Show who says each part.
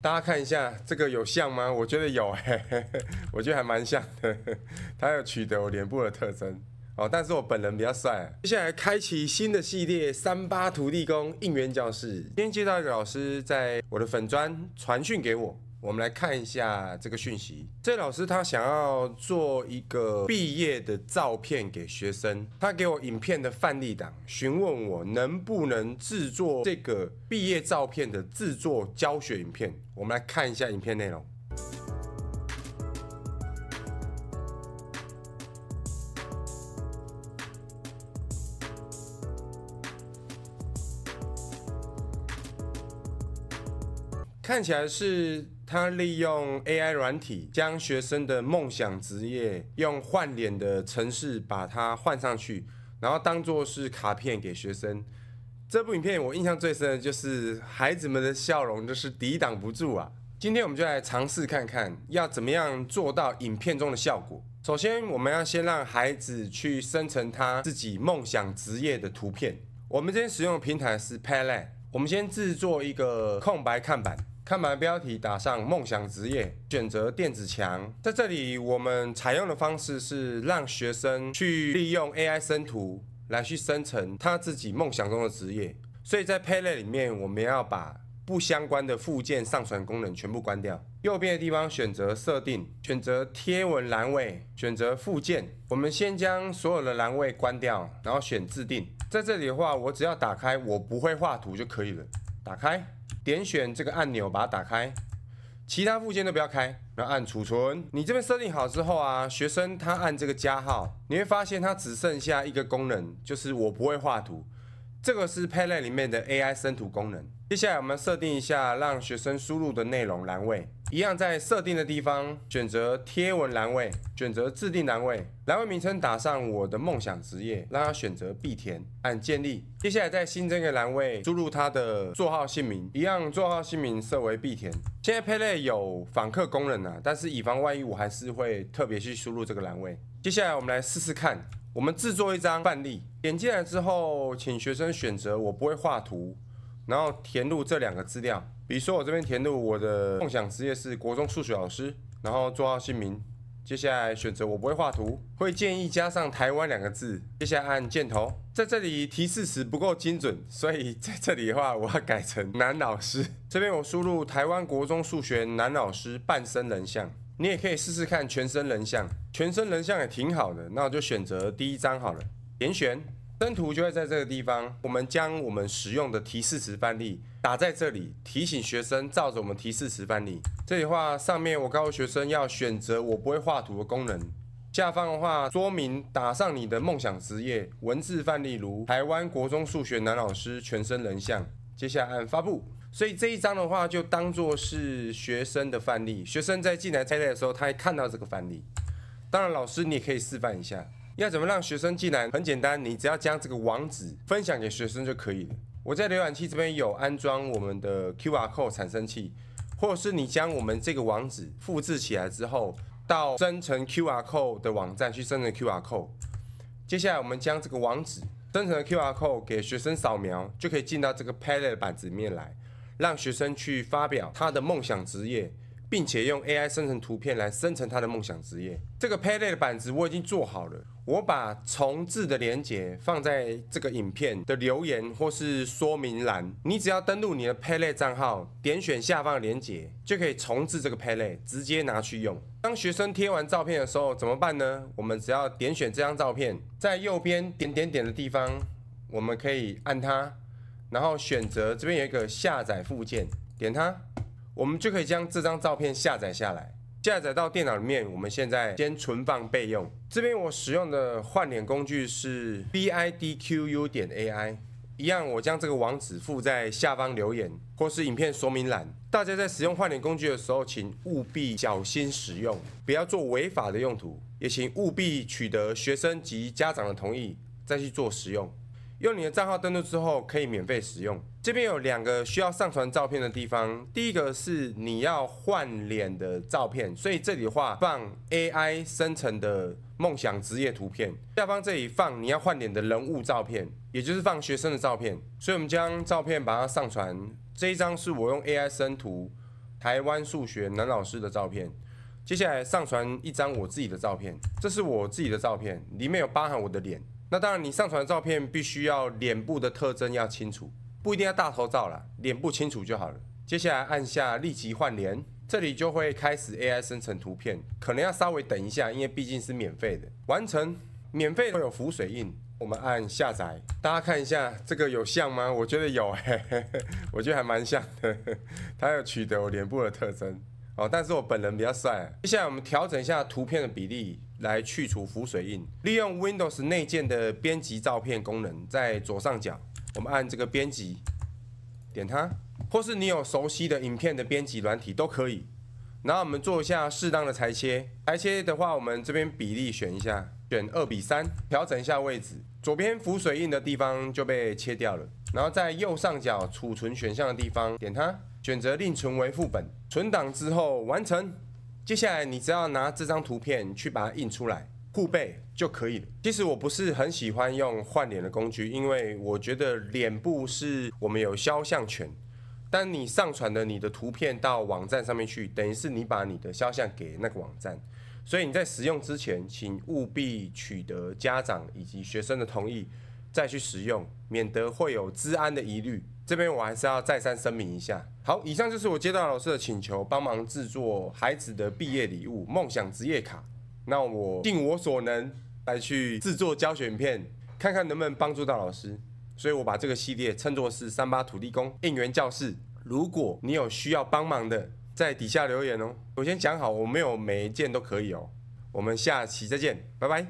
Speaker 1: 大家看一下这个有像吗？我觉得有嘿，我觉得还蛮像的。它有取得我脸部的特征哦，但是我本人比较帅。接下来开启新的系列，三八徒弟工应援教室。今天介绍个老师在我的粉砖传讯给我。我们来看一下这个讯息。这老师他想要做一个毕业的照片给学生，他给我影片的范例档，询问我能不能制作这个毕业照片的制作教学影片。我们来看一下影片内容，看起来是。他利用 AI 软体将学生的梦想职业用换脸的城式把它换上去，然后当做是卡片给学生。这部影片我印象最深的就是孩子们的笑容，就是抵挡不住啊！今天我们就来尝试看看要怎么样做到影片中的效果。首先，我们要先让孩子去生成他自己梦想职业的图片。我们今天使用的平台是 Palette，我们先制作一个空白看板。看板标题打上梦想职业，选择电子墙。在这里，我们采用的方式是让学生去利用 AI 生图来去生成他自己梦想中的职业。所以在配类里面，我们要把不相关的附件上传功能全部关掉。右边的地方选择设定，选择贴文栏位，选择附件。我们先将所有的栏位关掉，然后选自定。在这里的话，我只要打开我不会画图就可以了。打开。点选这个按钮把它打开，其他附件都不要开，然后按储存。你这边设定好之后啊，学生他按这个加号，你会发现它只剩下一个功能，就是我不会画图，这个是 Palette 里面的 AI 生图功能。接下来我们设定一下，让学生输入的内容栏位。一样在设定的地方选择贴文栏位，选择自定栏位，栏位名称打上我的梦想职业，让它选择必填，按建立。接下来再新增一个栏位，输入他的座号姓名，一样座号姓名设为必填。现在配类有访客功能啊，但是以防万一，我还是会特别去输入这个栏位。接下来我们来试试看，我们制作一张范例，点进来之后，请学生选择我不会画图。然后填入这两个资料，比如说我这边填入我的梦想职业是国中数学老师，然后做到姓名，接下来选择我不会画图，会建议加上台湾两个字，接下来按箭头，在这里提示词不够精准，所以在这里的话我要改成男老师，这边我输入台湾国中数学男老师半身人像，你也可以试试看全身人像，全身人像也挺好的，那我就选择第一张好了，点选。登图就会在这个地方，我们将我们使用的提示词范例打在这里，提醒学生照着我们提示词范例。这里话上面，我告诉学生要选择我不会画图的功能。下方的话说明打上你的梦想职业文字范例，如台湾国中数学男老师全身人像。接下来按发布。所以这一张的话就当做是学生的范例，学生在进来参赛的时候，他会看到这个范例。当然，老师你也可以示范一下。要怎么让学生进来？很简单，你只要将这个网址分享给学生就可以了。我在浏览器这边有安装我们的 QR Code 产生器，或者是你将我们这个网址复制起来之后，到生成 QR Code 的网站去生成 QR Code。接下来，我们将这个网址生成的 QR Code 给学生扫描，就可以进到这个 Palette 板子面来，让学生去发表他的梦想职业。并且用 AI 生成图片来生成他的梦想职业。这个 p a l e t 的板子我已经做好了，我把重置的连接放在这个影片的留言或是说明栏。你只要登录你的 p a l e t 账号，点选下方的连接，就可以重置这个 p a l e t 直接拿去用。当学生贴完照片的时候怎么办呢？我们只要点选这张照片，在右边点点点的地方，我们可以按它，然后选择这边有一个下载附件，点它。我们就可以将这张照片下载下来，下载到电脑里面。我们现在先存放备用。这边我使用的换脸工具是 B I D Q U 点 A I，一样我将这个网址附在下方留言或是影片说明栏。大家在使用换脸工具的时候，请务必小心使用，不要做违法的用途，也请务必取得学生及家长的同意再去做使用。用你的账号登录之后，可以免费使用。这边有两个需要上传照片的地方，第一个是你要换脸的照片，所以这里的话放 AI 生成的梦想职业图片，下方这里放你要换脸的人物照片，也就是放学生的照片。所以我们将照片把它上传，这一张是我用 AI 生成台湾数学男老师的照片。接下来上传一张我自己的照片，这是我自己的照片，里面有包含我的脸。那当然，你上传的照片必须要脸部的特征要清楚，不一定要大头照啦，脸部清楚就好了。接下来按下立即换脸，这里就会开始 AI 生成图片，可能要稍微等一下，因为毕竟是免费的。完成，免费会有浮水印，我们按下载。大家看一下这个有像吗？我觉得有嘿，我觉得还蛮像的。它有取得我脸部的特征哦，但是我本人比较啊。接下来我们调整一下图片的比例。来去除浮水印，利用 Windows 内建的编辑照片功能，在左上角，我们按这个编辑，点它，或是你有熟悉的影片的编辑软体都可以。然后我们做一下适当的裁切，裁切的话，我们这边比例选一下，选二比三，调整一下位置，左边浮水印的地方就被切掉了。然后在右上角储存选项的地方，点它，选择另存为副本，存档之后完成。接下来，你只要拿这张图片去把它印出来，互背就可以了。其实我不是很喜欢用换脸的工具，因为我觉得脸部是我们有肖像权。当你上传的你的图片到网站上面去，等于是你把你的肖像给那个网站。所以你在使用之前，请务必取得家长以及学生的同意。再去使用，免得会有治安的疑虑。这边我还是要再三声明一下。好，以上就是我接到老师的请求，帮忙制作孩子的毕业礼物——梦想职业卡。那我尽我所能来去制作胶卷片，看看能不能帮助到老师。所以我把这个系列称作是“三八土地公应援教室”。如果你有需要帮忙的，在底下留言哦。我先讲好，我没有每一件都可以哦。我们下期再见，拜拜。